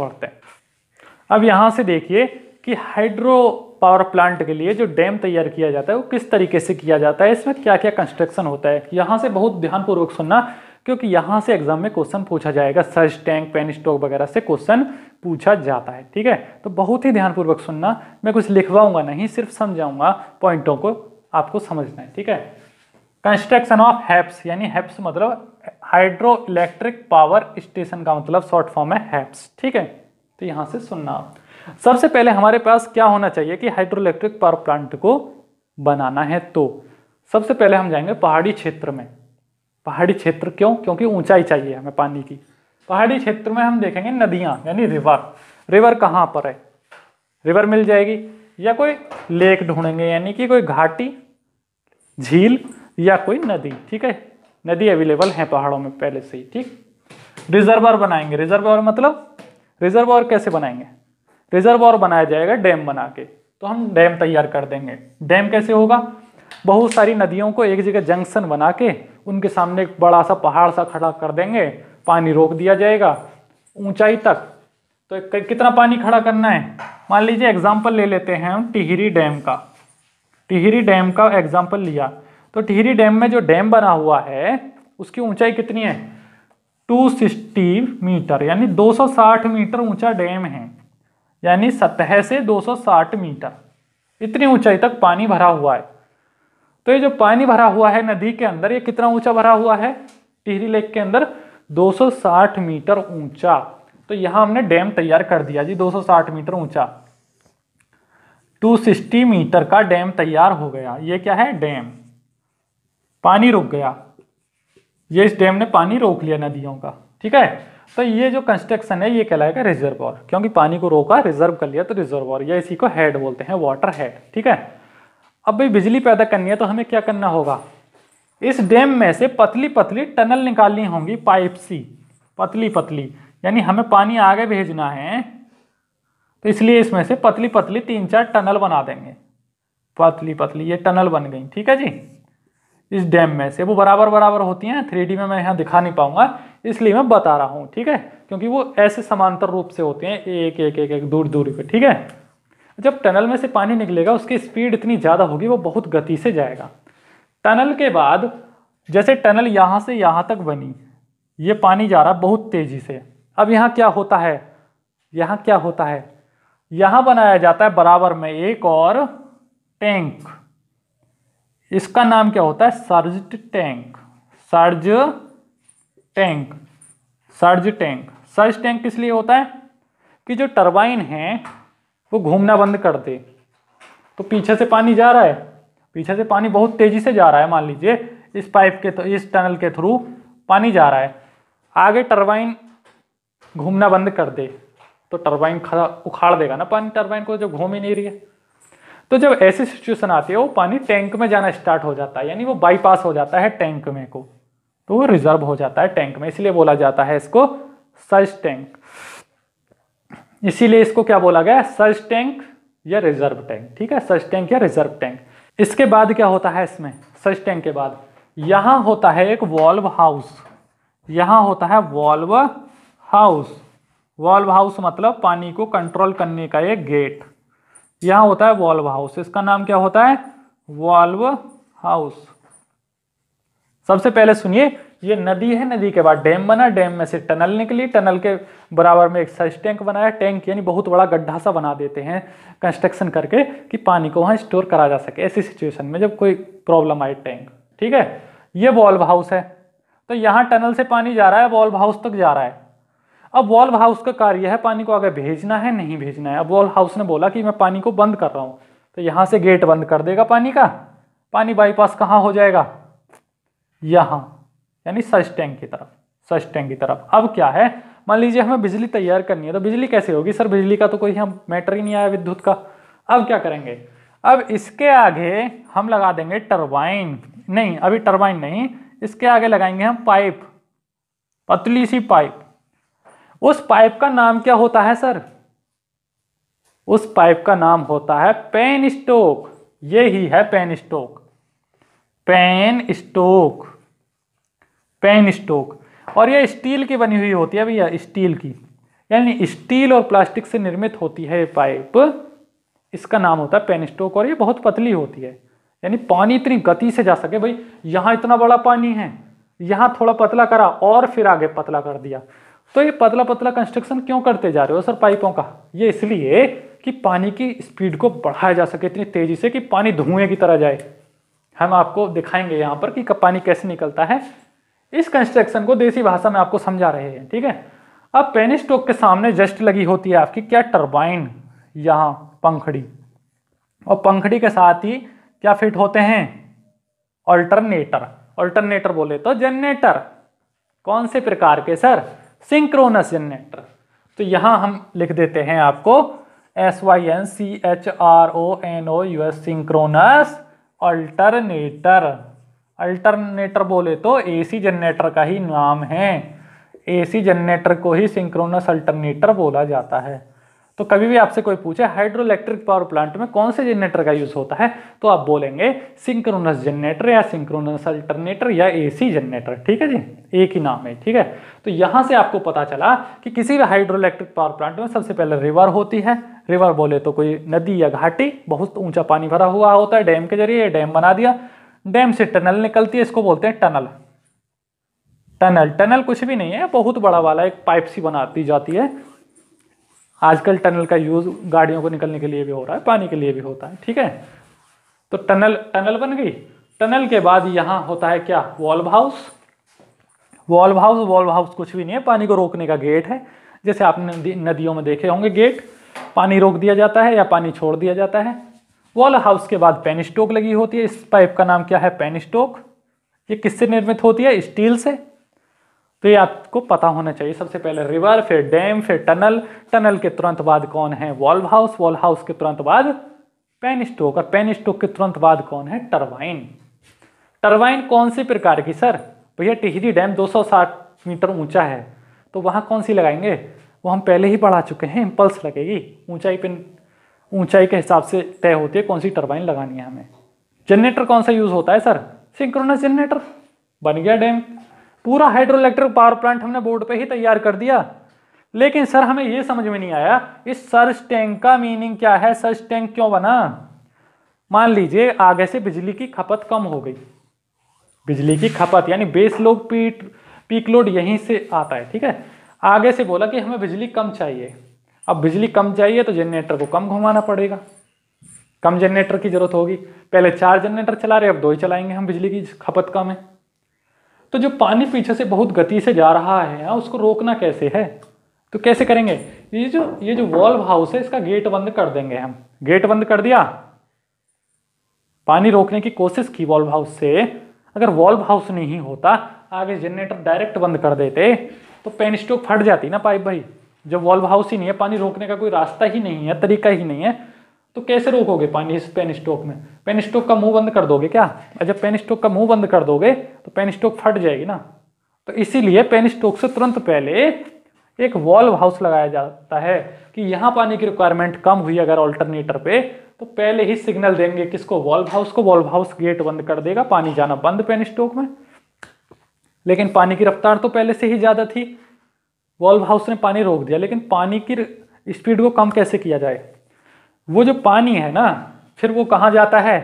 बढ़ते हैं अब यहाँ से देखिए कि हाइड्रो पावर प्लांट के लिए जो डैम तैयार किया जाता है वो किस तरीके से किया जाता है इसमें क्या क्या कंस्ट्रक्शन होता है यहाँ से बहुत ध्यानपूर्वक सुनना क्योंकि यहाँ से एग्जाम में क्वेश्चन पूछा जाएगा सर्च टैंक पेन स्टॉक वगैरह से क्वेश्चन पूछा जाता है ठीक है तो बहुत ही ध्यानपूर्वक सुनना मैं कुछ लिखवाऊंगा नहीं सिर्फ समझाऊंगा पॉइंटों को आपको समझना है ठीक है कंस्ट्रक्शन ऑफ हैप्स यानी हैप्स मतलब हाइड्रो इलेक्ट्रिक पावर स्टेशन का मतलब शॉर्ट फॉर्म है हैप्स ठीक है तो यहाँ से सुनना सबसे पहले हमारे पास क्या होना चाहिए कि हाइड्रो इलेक्ट्रिक पावर प्लांट को बनाना है तो सबसे पहले हम जाएंगे पहाड़ी क्षेत्र में पहाड़ी क्षेत्र क्यों क्योंकि ऊंचाई चाहिए हमें पानी की पहाड़ी क्षेत्र में हम देखेंगे नदियाँ यानी रिवर रिवर कहाँ पर है रिवर मिल जाएगी या कोई लेक ढूंढेंगे यानी कि कोई घाटी झील या कोई नदी ठीक है नदी अवेलेबल है पहाड़ों में पहले से ही ठीक रिजर्वर बनाएंगे रिजर्वर मतलब रिजर्वर कैसे बनाएंगे रिजर्वर बनाया जाएगा डैम बना के तो हम डैम तैयार कर देंगे डैम कैसे होगा बहुत सारी नदियों को एक जगह जंक्शन बना के उनके सामने एक बड़ा सा पहाड़ सा खड़ा कर देंगे पानी रोक दिया जाएगा ऊंचाई तक तो कितना पानी खड़ा करना है मान लीजिए एग्जाम्पल ले लेते हैं हम टिहरी डैम का टिहरी डैम का एग्जाम्पल लिया तो टिहरी डैम में जो डैम बना हुआ है उसकी ऊंचाई कितनी है 260 मीटर यानी 260 मीटर ऊंचा डैम है यानी सतह से 260 मीटर इतनी ऊंचाई तक पानी भरा हुआ है तो ये जो पानी भरा हुआ है नदी के अंदर ये कितना ऊंचा भरा हुआ है टिहरी लेक के अंदर 260 मीटर ऊंचा तो यहां हमने डैम तैयार कर दिया जी 260 मीटर ऊंचा 260 मीटर का डैम तैयार हो गया ये क्या है डैम पानी रुक गया ये इस डैम ने पानी रोक लिया नदियों का ठीक है तो ये जो कंस्ट्रक्शन है ये कहलाएगा और क्योंकि पानी को रोका रिजर्व कर लिया तो और या इसी को हेड बोलते हैं वाटर हेड ठीक है अब भाई बिजली पैदा करनी है तो हमें क्या करना होगा इस डैम में से पतली पतली टनल निकालनी होंगी पाइप सी पतली पतली यानी हमें पानी आगे भेजना है तो इसलिए इसमें से पतली पतली तीन चार टनल बना देंगे पतली पतली ये टनल बन गई ठीक है जी इस डैम में से वो बराबर बराबर होती हैं थ्री में मैं यहाँ दिखा नहीं पाऊंगा इसलिए मैं बता रहा हूँ ठीक है क्योंकि वो ऐसे समांतर रूप से होते हैं एक एक एक एक दूर दूरी पर ठीक है जब टनल में से पानी निकलेगा उसकी स्पीड इतनी ज़्यादा होगी वो बहुत गति से जाएगा टनल के बाद जैसे टनल यहाँ से यहाँ तक बनी ये पानी जा रहा बहुत तेज़ी से अब यहाँ क्या होता है यहाँ क्या होता है यहाँ बनाया जाता है बराबर में एक और टैंक इसका नाम क्या होता है surge tank surge tank surge tank surge tank किस लिए होता है कि जो टरबाइन है वो घूमना बंद कर दे तो पीछे से पानी जा रहा है पीछे से पानी बहुत तेज़ी से जा रहा है मान लीजिए इस पाइप के तो, इस टनल के थ्रू पानी जा रहा है आगे टरबाइन घूमना बंद कर दे तो टरबाइन खड़ा उखाड़ देगा ना पानी टरबाइन को जो घूम ही नहीं रही है तो जब ऐसी सिचुएशन आती है वो पानी टैंक में जाना स्टार्ट हो जाता है यानी वो बाईपास हो जाता है टैंक में को तो वो रिजर्व हो जाता है टैंक में इसलिए बोला जाता है इसको सर्ज टैंक इसीलिए इसको क्या बोला गया सर्ज टैंक या रिजर्व टैंक ठीक है सर्ज टैंक या रिजर्व टैंक इसके बाद क्या होता है इसमें सर्ज टैंक के बाद यहां होता है एक वॉल्व हाउस यहां होता है वॉल्व हाउस वॉल्व हाउस मतलब पानी को कंट्रोल करने का एक गेट यहाँ होता है वॉल्व हाउस इसका नाम क्या होता है वॉल्व हाउस सबसे पहले सुनिए ये नदी है नदी के बाद डैम बना डैम में से टनल निकली टनल के बराबर में एक सर्च टैंक बनाया टैंक यानी बहुत बड़ा गड्ढा सा बना देते हैं कंस्ट्रक्शन करके कि पानी को वहाँ स्टोर करा जा सके ऐसी सिचुएशन में जब कोई प्रॉब्लम आए टैंक ठीक है ये वॉल्व हाउस है तो यहाँ टनल से पानी जा रहा है वॉल्व हाउस तक जा रहा है अब वॉल्व हाउस का कार्य है पानी को आगे भेजना है नहीं भेजना है अब वॉल्व हाउस ने बोला कि मैं पानी को बंद कर रहा हूँ तो यहाँ से गेट बंद कर देगा पानी का पानी बाईपास कहाँ हो जाएगा यहाँ यानी सच टैंक की तरफ सच टैंक की तरफ अब क्या है मान लीजिए हमें बिजली तैयार करनी है तो बिजली कैसे होगी सर बिजली का तो कोई हम मैटर ही नहीं आया विद्युत का अब क्या करेंगे अब इसके आगे हम लगा देंगे टरबाइन नहीं अभी टरबाइन नहीं इसके आगे लगाएंगे हम पाइप पतली सी पाइप उस पाइप का नाम क्या होता है सर उस पाइप का नाम होता है पेन स्टोक ये ही है penstock penstock penstock और ये स्टील की बनी हुई होती है भैया स्टील की यानी स्टील और प्लास्टिक से निर्मित होती है ये पाइप इसका नाम होता है पेन स्टोक और ये बहुत पतली होती है यानी पानी इतनी गति से जा सके भाई यहाँ इतना बड़ा पानी है यहाँ थोड़ा पतला करा और फिर आगे पतला कर दिया तो ये पतला पतला कंस्ट्रक्शन क्यों करते जा रहे हो सर पाइपों का ये इसलिए कि पानी की स्पीड को बढ़ाया जा सके इतनी तेज़ी से कि पानी धुएं की तरह जाए हम आपको दिखाएंगे यहाँ पर कि पानी कैसे निकलता है इस कंस्ट्रक्शन को देसी भाषा में आपको समझा रहे हैं ठीक है अब पेनी स्टोक के सामने जस्ट लगी होती है आपकी क्या टर्बाइन यहाँ पंखड़ी और पंखड़ी के साथ ही क्या फिट होते हैं अल्टरनेटर अल्टरनेटर बोले तो जनरेटर कौन से प्रकार के सर सिंक्रोनस जनरेटर तो यहां हम लिख देते हैं आपको S Y N C H R O N O U S synchronous alternator alternator बोले तो एसी जनरेटर का ही नाम है एसी जनरेटर को ही सिंक्रोनस अल्टरनेटर बोला जाता है तो कभी भी आपसे कोई पूछे हाइड्रो इलेक्ट्रिक पावर प्लांट में कौन से जनरेटर का यूज़ होता है तो आप बोलेंगे सिंक्रोनस जनरेटर या सिंक्रोनस अल्टरनेटर या एसी जनरेटर ठीक है जी एक ही नाम है ठीक है तो यहां से आपको पता चला कि किसी भी हाइड्रो इलेक्ट्रिक पावर प्लांट में सबसे पहले रिवर होती है रिवर बोले तो कोई नदी या घाटी बहुत ऊंचा पानी भरा हुआ होता है डैम के जरिए डैम बना दिया डैम से टनल निकलती है इसको बोलते हैं टनल टनल टनल कुछ भी नहीं है बहुत बड़ा वाला एक पाइप सी बनाती जाती है आजकल टनल का यूज़ गाड़ियों को निकलने के लिए भी हो रहा है पानी के लिए भी होता है ठीक है तो टनल टनल बन गई टनल के बाद यहाँ होता है क्या valve house valve house valve house कुछ भी नहीं है पानी को रोकने का गेट है जैसे आपने नदियों में देखे होंगे गेट पानी रोक दिया जाता है या पानी छोड़ दिया जाता है वॉल हाउस के बाद पेनिस्टोक लगी होती है इस पाइप का नाम क्या है पेनिस्टोक ये किससे निर्मित होती है स्टील से तो ये आपको पता होना चाहिए सबसे पहले रिवर फिर डैम फिर टनल टनल के तुरंत बाद कौन है वॉल्व हाउस वॉल्व हाउस के तुरंत बाद पेन स्टोक और पेन स्टोक के तुरंत बाद कौन है टरबाइन टरबाइन कौन से प्रकार की सर भैया टिहरी डैम 260 मीटर ऊंचा है तो वहाँ कौन सी लगाएंगे वो हम पहले ही पढ़ा चुके हैं इम्पल्स लगेगी ऊंचाई पे ऊंचाई के हिसाब से तय होती है कौन सी टर्बाइन लगानी है हमें जनरेटर कौन सा यूज़ होता है सर सिंक्रोनस जनरेटर बन गया डैम पूरा हाइड्रो इलेक्ट्रिक पावर प्लांट हमने बोर्ड पे ही तैयार कर दिया लेकिन सर हमें यह समझ में नहीं आया इस सर्च टैंक का मीनिंग क्या है सर्च टैंक क्यों बना मान लीजिए आगे से बिजली की खपत कम हो गई बिजली की खपत यानी base load peat peak load यहीं से आता है ठीक है आगे से बोला कि हमें बिजली कम चाहिए अब बिजली कम चाहिए तो जनरेटर को कम घुमाना पड़ेगा कम जनरेटर की जरूरत होगी पहले चार जनरेटर चला रहे अब दो ही चलाएंगे हम बिजली की खपत कम है तो जो पानी पीछे से बहुत गति से जा रहा है हाँ, उसको रोकना कैसे है तो कैसे करेंगे ये जो ये जो वॉल्व हाउस है इसका गेट बंद कर देंगे हम गेट बंद कर दिया पानी रोकने की कोशिश की वॉल्व हाउस से अगर वॉल्व हाउस नहीं होता आगे जनरेटर डायरेक्ट बंद कर देते तो पेन स्टोक फट जाती ना पाइप भाई जब वॉल्व हाउस ही नहीं है पानी रोकने का कोई रास्ता ही नहीं है तरीका ही नहीं है तो कैसे रोकोगे पानी इस पेन स्टोक में पेन स्टोक का मुंह बंद कर दोगे क्या जब पेन स्टोक का मुंह बंद कर दोगे तो पेन स्टोक फट जाएगी ना तो इसीलिए पेन स्टोक से तुरंत पहले एक वॉल्व हाउस लगाया जाता है कि यहाँ पानी की रिक्वायरमेंट कम हुई अगर ऑल्टरनेटर पे तो पहले ही सिग्नल देंगे किसको वॉल्व हाउस को वॉल्व हाउस गेट बंद कर देगा पानी जाना बंद पेन स्टोक में लेकिन पानी की रफ्तार तो पहले से ही ज़्यादा थी वॉल्व हाउस ने पानी रोक दिया लेकिन पानी की स्पीड को कम कैसे किया जाए वो जो पानी है ना फिर वो कहाँ जाता है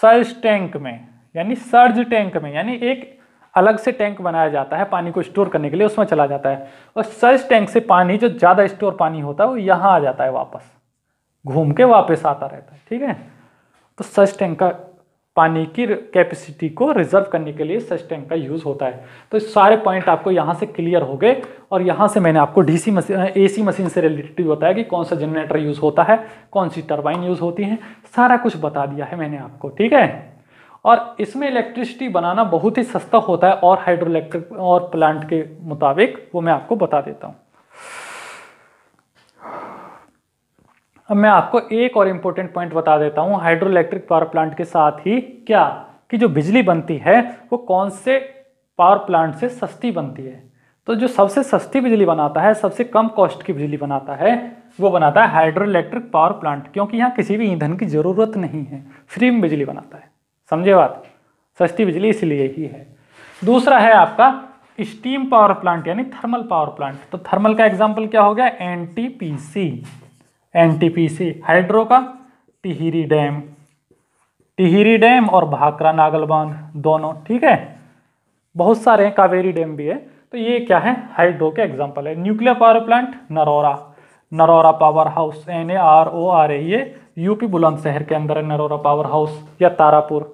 सर्ज टैंक में यानी सर्ज टैंक में यानी एक अलग से टैंक बनाया जाता है पानी को स्टोर करने के लिए उसमें चला जाता है और सर्ज टैंक से पानी जो ज़्यादा स्टोर पानी होता है वो यहाँ आ जाता है वापस घूम के वापस आता रहता है ठीक है तो सर्ज टैंक का पानी की कैपेसिटी को रिजर्व करने के लिए सच टैंक का यूज़ होता है तो सारे पॉइंट आपको यहाँ से क्लियर हो गए और यहाँ से मैंने आपको डीसी मशीन सी मशीन से रिलेटेड बताया कि कौन सा जनरेटर यूज़ होता है कौन सी टर्बाइन यूज़ होती है सारा कुछ बता दिया है मैंने आपको ठीक है और इसमें इलेक्ट्रिसिटी बनाना बहुत ही सस्ता होता है और हाइड्रो और प्लांट के मुताबिक वो मैं आपको बता देता हूँ अब मैं आपको एक और इम्पोर्टेंट पॉइंट बता देता हूँ हाइड्रो इलेक्ट्रिक पावर प्लांट के साथ ही क्या कि जो बिजली बनती है वो कौन से पावर प्लांट से सस्ती बनती है तो जो सबसे सस्ती बिजली बनाता है सबसे कम कॉस्ट की बिजली बनाता है वो बनाता है हाइड्रो इलेक्ट्रिक पावर प्लांट क्योंकि यहाँ किसी भी ईंधन की ज़रूरत नहीं है फ्री में बिजली बनाता है समझे बात सस्ती बिजली इसलिए ही है दूसरा है आपका स्टीम पावर प्लांट यानी थर्मल पावर प्लांट तो थर्मल का एग्जाम्पल क्या हो गया एन एनटीपीसी हाइड्रो का टिहरी डैम टिहरी डैम और भाकरा नागल बांध दोनों ठीक है बहुत सारे हैं कावेरी डैम भी है तो ये क्या है हाइड्रो के एग्जाम्पल है nuclear power plant Narora Narora power house N A R O R A ये यूपी बुलंदशहर के अंदर है नरोरा पावर हाउस या तारापुर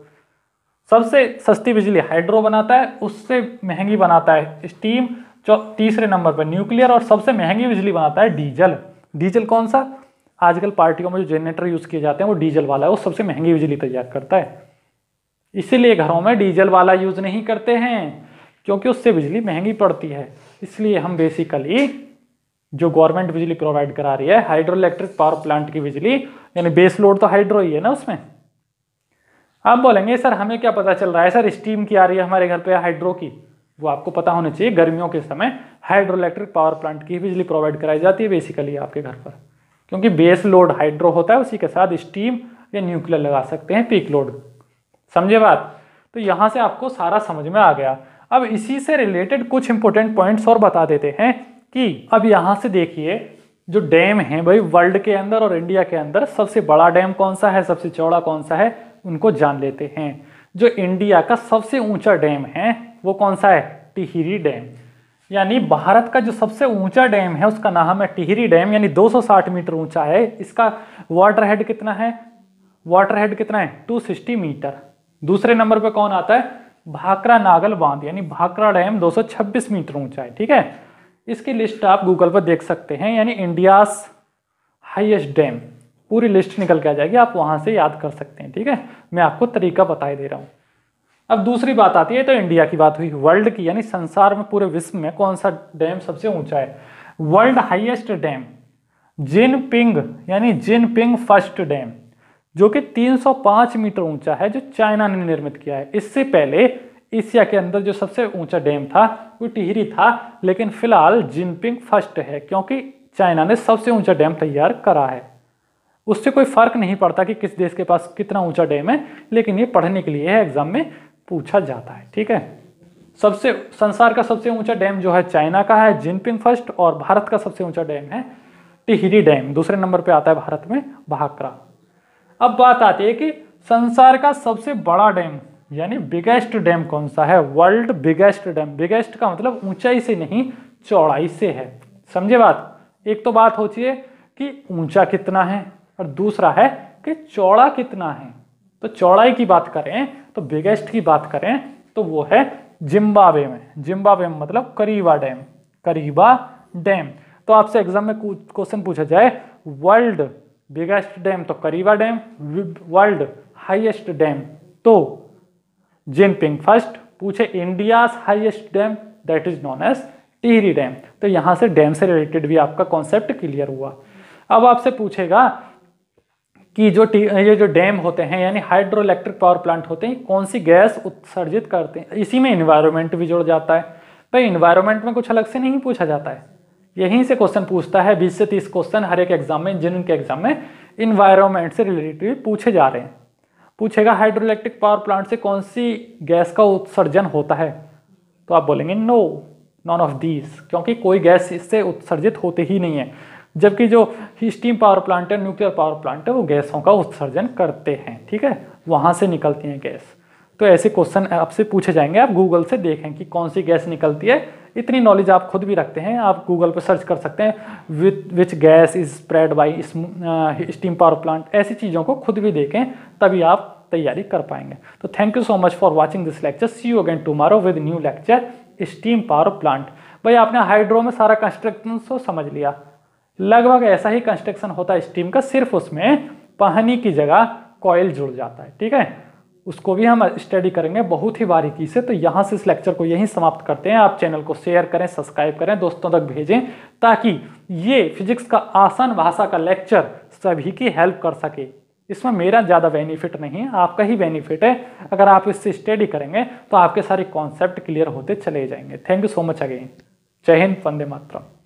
सबसे सस्ती बिजली हाइड्रो बनाता है उससे महंगी बनाता है स्टीम चौ तीसरे नंबर पर न्यूक्लियर और सबसे महंगी बिजली बनाता है डीजल डीजल कौन सा आजकल पार्टियों में जो जनरेटर यूज़ किए जाते हैं वो डीजल वाला है वो सबसे महंगी बिजली तैयार करता है इसीलिए घरों में डीजल वाला यूज़ नहीं करते हैं क्योंकि उससे बिजली महंगी पड़ती है इसलिए हम बेसिकली जो गवर्नमेंट बिजली प्रोवाइड करा रही है हाइड्रो इलेक्ट्रिक पावर प्लांट की बिजली यानी बेस लोड तो हाइड्रो ही है ना उसमें आप बोलेंगे सर हमें क्या पता चल रहा है सर स्टीम की आ रही है हमारे घर पे हाइड्रो की वो आपको पता होना चाहिए गर्मियों के समय हाइड्रो इलेक्ट्रिक पावर प्लांट की बिजली प्रोवाइड कराई जाती है बेसिकली आपके घर पर क्योंकि बेस लोड हाइड्रो होता है उसी के साथ स्टीम या न्यूक्लियर लगा सकते हैं पीक लोड समझे बात तो यहाँ से आपको सारा समझ में आ गया अब इसी से रिलेटेड कुछ इंपॉर्टेंट पॉइंट्स और बता देते हैं कि अब यहाँ से देखिए जो डैम है भाई वर्ल्ड के अंदर और इंडिया के अंदर सबसे बड़ा डैम कौन सा है सबसे चौड़ा कौन सा है उनको जान लेते हैं जो इंडिया का सबसे ऊंचा डैम है वो कौन सा है टिहरी डैम यानी भारत का जो सबसे ऊंचा डैम है उसका नाम है टिहरी डैम यानी 260 मीटर ऊंचा है इसका वाटर हेड कितना है वाटर हेड कितना है 260 मीटर दूसरे नंबर पे कौन आता है भाकरा नागल बांध यानी भाकरा डैम 226 मीटर ऊंचा है ठीक है इसकी लिस्ट आप गूगल पर देख सकते हैं यानी इंडिया हाइएस्ट डैम पूरी लिस्ट निकल के आ जाएगी आप वहाँ से याद कर सकते हैं ठीक है मैं आपको तरीका बताई दे रहा हूँ अब दूसरी बात आती है तो इंडिया की बात हुई वर्ल्ड की यानी संसार में पूरे विश्व में कौन सा डैम सबसे ऊंचा है world highest dam Jinping यानी जिन पिंग फर्स्ट डैम जो कि 305 मीटर ऊंचा है जो चाइना ने निर्मित किया है इससे पहले एशिया के अंदर जो सबसे ऊंचा डैम था वो टिहरी था लेकिन फिलहाल जिनपिंग फर्स्ट है क्योंकि चाइना ने सबसे ऊंचा डैम तैयार करा है उससे कोई फर्क नहीं पड़ता कि किस देश के पास कितना ऊंचा डैम है लेकिन ये पढ़ने के लिए है एग्जाम में पूछा जाता है ठीक है सबसे संसार का सबसे ऊंचा डैम जो है चाइना का है जिनपिंग फर्स्ट और भारत का सबसे ऊंचा डैम है टिहरी डैम दूसरे नंबर पे आता है भारत में भाकरा अब बात आती है कि संसार का सबसे बड़ा डैम यानी बिगेस्ट डैम कौन सा है वर्ल्ड बिगेस्ट डैम बिगेस्ट का मतलब ऊंचाई से नहीं चौड़ाई से है समझे बात एक तो बात होती है कि ऊंचा कितना है और दूसरा है कि चौड़ा कितना है तो चौड़ाई की बात करें तो बिगेस्ट की बात करें तो वो है जिम्बावे में जिम्बावे में मतलब करीबा डैम करीबा डैम तो आपसे एग्जाम में क्वेश्चन पूछा जाए वर्ल्ड बिगेस्ट डैम तो Kariba dam world highest dam तो जिनपिंग फर्स्ट पूछे India highest dam that is known as Tehri dam तो यहां से डैम से रिलेटेड भी आपका कॉन्सेप्ट क्लियर हुआ अब आपसे पूछेगा कि जो ये जो डैम होते हैं यानी हाइड्रो इलेक्ट्रिक पावर प्लांट होते हैं कौन सी गैस उत्सर्जित करते हैं इसी में इन्वायरमेंट भी जुड़ जाता है भाई तो इन्वायरमेंट में कुछ अलग से नहीं पूछा जाता है यहीं से क्वेश्चन पूछता है बीस से तीस क्वेश्चन हर एक एग्जाम में जिनके एग्जाम में इन्वायरमेंट से रिलेटेड पूछे जा रहे हैं पूछेगा हाइड्रो इलेक्ट्रिक पावर प्लांट से कौन सी गैस का उत्सर्जन होता है तो आप बोलेंगे नो नॉन ऑफ दीज क्योंकि कोई गैस इससे उत्सर्जित होते ही नहीं है जबकि जो स्टीम पावर प्लांट है न्यूक्लियर पावर प्लांट है वो गैसों का उत्सर्जन करते हैं ठीक है वहाँ से निकलती हैं गैस तो ऐसे क्वेश्चन आपसे पूछे जाएंगे आप गूगल से देखें कि कौन सी गैस निकलती है इतनी नॉलेज आप खुद भी रखते हैं आप गूगल पर सर्च कर सकते हैं which gas is spread by steam power plant ऐसी चीज़ों को खुद भी देखें तभी आप तैयारी कर पाएंगे तो thank you so much for watching this lecture see you again tomorrow with new lecture steam power plant भाई आपने हाइड्रो में सारा कंस्ट्रक्शन समझ लिया लगभग ऐसा ही कंस्ट्रक्शन होता है स्टीम का सिर्फ उसमें पहनी की जगह कॉयल जुड़ जाता है ठीक है उसको भी हम स्टडी करेंगे बहुत ही बारीकी से तो यहाँ से इस लेक्चर को यहीं समाप्त करते हैं आप चैनल को शेयर करें सब्सक्राइब करें दोस्तों तक भेजें ताकि ये फिजिक्स का आसान भाषा का लेक्चर सभी की हेल्प कर सके इसमें मेरा ज़्यादा बेनिफिट नहीं है आपका ही बेनिफिट है अगर आप इससे स्टडी करेंगे तो आपके सारे कॉन्सेप्ट क्लियर होते चले जाएंगे thank you so much again जय हिंद वंदे मातरम